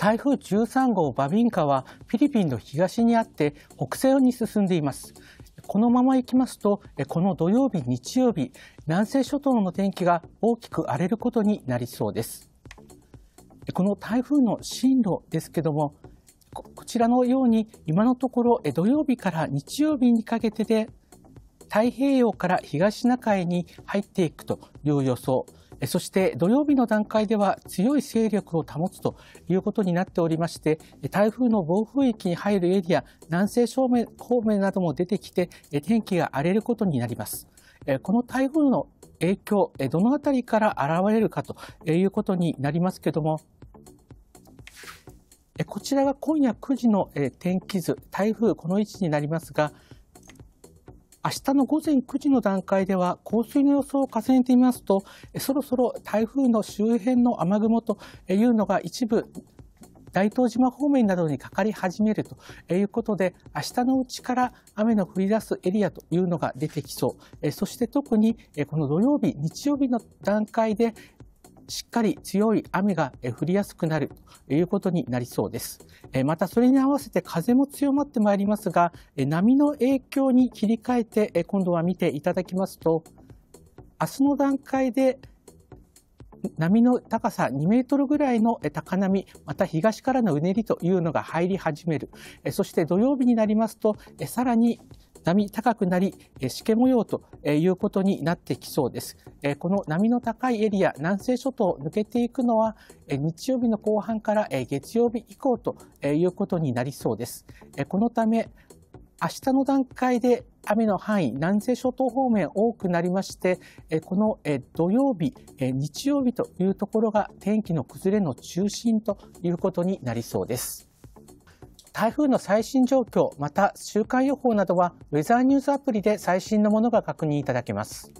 台風13号バビンカはフィリピンの東にあって北西に進んでいますこのまま行きますとこの土曜日日曜日南西諸島の天気が大きく荒れることになりそうですこの台風の進路ですけどもこちらのように今のところ土曜日から日曜日にかけてで太平洋から東シナ海に入っていくという予想そして土曜日の段階では強い勢力を保つということになっておりまして台風の暴風域に入るエリア南西正面方面なども出てきて天気が荒れることになります。この台風の影響どのあたりから現れるかということになりますけどもこちらが今夜9時の天気図台風この位置になりますが明日の午前9時の段階では降水の予想を重ねてみますとそろそろ台風の周辺の雨雲というのが一部大東島方面などにかかり始めるということで明日のうちから雨の降り出すエリアというのが出てきそうそして特にこの土曜日日曜日の段階でしっかり強い雨が降りやすくなるということになりそうです。またそれに合わせて風も強まってまいりますが、波の影響に切り替えて今度は見ていただきますと、明日の段階で波の高さ2メートルぐらいの高波、また東からのうねりというのが入り始める。そして土曜日になりますと、さらに波高くなり、しけ模様ということになってきそうです。この波の高いエリア、南西諸島を抜けていくのは、日曜日の後半から月曜日以降ということになりそうです。このため、明日の段階で雨の範囲、南西諸島方面多くなりまして、この土曜日、日曜日というところが天気の崩れの中心ということになりそうです。台風の最新状況、また週間予報などは、ウェザーニュースアプリで最新のものが確認いただけます。